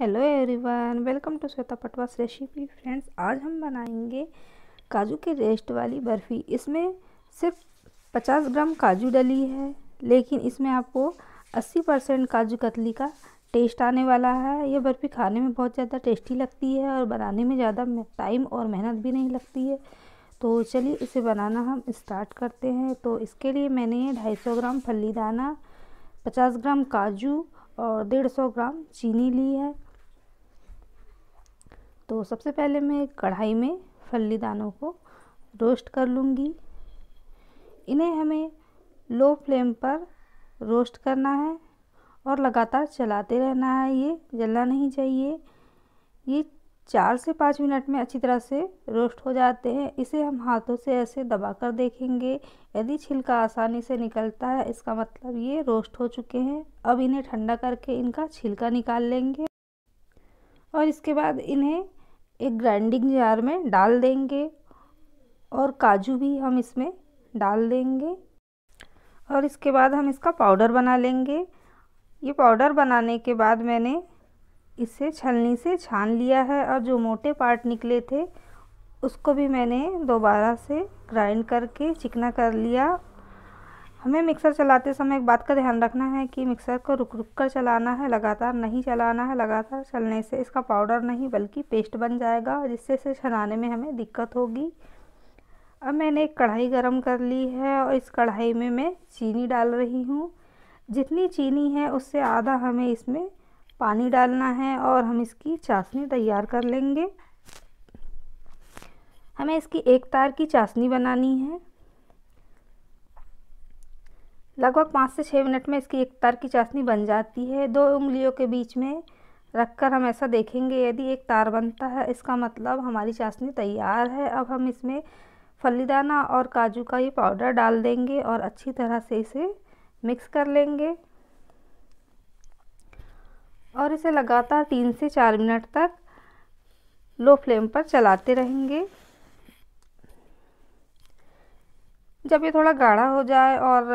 hello everyone welcome to Shweta Patwa's recipe friends आज हम बनाएंगे काजू के रेस्ट वाली बर्फ़ी इसमें सिर्फ 50 ग्राम काजू डली है लेकिन इसमें आपको 80 परसेंट काजू कतली का टेस्ट आने वाला है ये बर्फ़ी खाने में बहुत ज़्यादा टेस्टी लगती है और बनाने में ज़्यादा टाइम और मेहनत भी नहीं लगती है तो चलिए इसे बनाना हम इस्टार्ट करते हैं तो इसके लिए मैंने ढाई ग्राम फली दाना पचास ग्राम काजू और डेढ़ सौ ग्राम चीनी ली है तो सबसे पहले मैं कढ़ाई में फल्ली दानों को रोस्ट कर लूँगी इन्हें हमें लो फ्लेम पर रोस्ट करना है और लगातार चलाते रहना है ये जलना नहीं चाहिए ये चार से पाँच मिनट में अच्छी तरह से रोस्ट हो जाते हैं इसे हम हाथों से ऐसे दबा कर देखेंगे यदि छिलका आसानी से निकलता है इसका मतलब ये रोस्ट हो चुके हैं अब इन्हें ठंडा करके इनका छिलका निकाल लेंगे और इसके बाद इन्हें एक ग्राइंडिंग जार में डाल देंगे और काजू भी हम इसमें डाल देंगे और इसके बाद हम इसका पाउडर बना लेंगे ये पाउडर बनाने के बाद मैंने इसे छलनी से छान लिया है और जो मोटे पार्ट निकले थे उसको भी मैंने दोबारा से ग्राइंड करके चिकना कर लिया हमें मिक्सर चलाते समय एक बात का ध्यान रखना है कि मिक्सर को रुक रुक कर चलाना है लगातार नहीं चलाना है लगातार चलने से इसका पाउडर नहीं बल्कि पेस्ट बन जाएगा जिससे इसे छनाने में हमें दिक्कत होगी अब मैंने एक कढ़ाई गरम कर ली है और इस कढ़ाई में मैं चीनी डाल रही हूँ जितनी चीनी है उससे आधा हमें इसमें पानी डालना है और हम इसकी चाशनी तैयार कर लेंगे हमें इसकी एक तार की चाशनी बनानी है लगभग पाँच से छः मिनट में इसकी एक तार की चाशनी बन जाती है दो उंगलियों के बीच में रखकर हम ऐसा देखेंगे यदि एक तार बनता है इसका मतलब हमारी चाशनी तैयार है अब हम इसमें फलीदाना और काजू का ये पाउडर डाल देंगे और अच्छी तरह से इसे मिक्स कर लेंगे और इसे लगातार तीन से चार मिनट तक लो फ्लेम पर चलाते रहेंगे जब ये थोड़ा गाढ़ा हो जाए और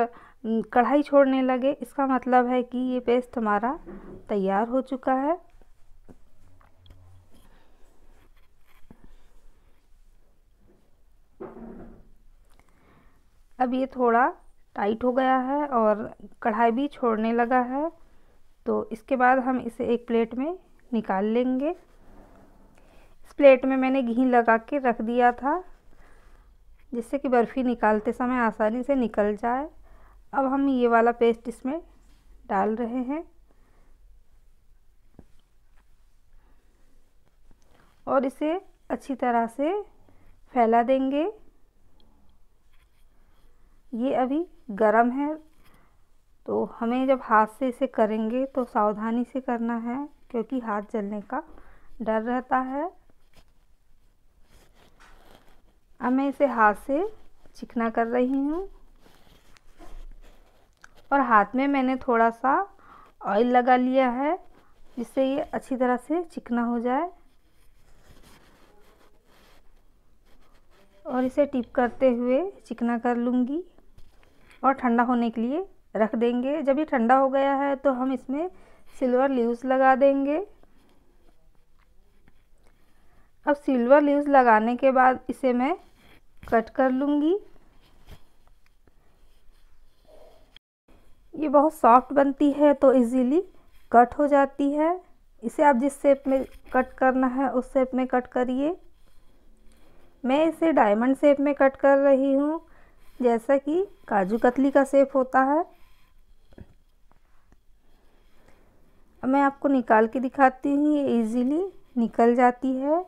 कढ़ाई छोड़ने लगे इसका मतलब है कि ये पेस्ट हमारा तैयार हो चुका है अब ये थोड़ा टाइट हो गया है और कढ़ाई भी छोड़ने लगा है तो इसके बाद हम इसे एक प्लेट में निकाल लेंगे इस प्लेट में मैंने घी लगा के रख दिया था जिससे कि बर्फ़ी निकालते समय आसानी से निकल जाए अब हम ये वाला पेस्ट इसमें डाल रहे हैं और इसे अच्छी तरह से फैला देंगे ये अभी गरम है तो हमें जब हाथ से इसे करेंगे तो सावधानी से करना है क्योंकि हाथ जलने का डर रहता है अब मैं इसे हाथ से चिकना कर रही हूँ और हाथ में मैंने थोड़ा सा ऑयल लगा लिया है जिससे ये अच्छी तरह से चिकना हो जाए और इसे टिप करते हुए चिकना कर लूँगी और ठंडा होने के लिए रख देंगे जब ये ठंडा हो गया है तो हम इसमें सिल्वर लीव्स लगा देंगे अब सिल्वर लीव्स लगाने के बाद इसे मैं कट कर लूँगी ये बहुत सॉफ्ट बनती है तो इजीली कट हो जाती है इसे आप जिस शेप में कट करना है उस शेप में कट करिए मैं इसे डायमंड शेप में कट कर रही हूँ जैसा कि काजू कतली का शेप होता है अब मैं आपको निकाल के दिखाती हूँ ये इजीली निकल जाती है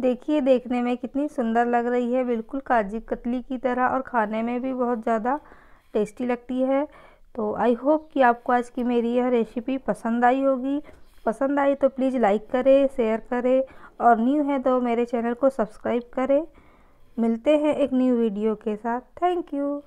देखिए देखने में कितनी सुंदर लग रही है बिल्कुल काजू कतली की तरह और खाने में भी बहुत ज़्यादा टेस्टी लगती है तो आई होप कि आपको आज की मेरी यह रेसिपी पसंद आई होगी पसंद आई तो प्लीज़ लाइक करें शेयर करें और न्यू है तो मेरे चैनल को सब्सक्राइब करें मिलते हैं एक न्यू वीडियो के साथ थैंक यू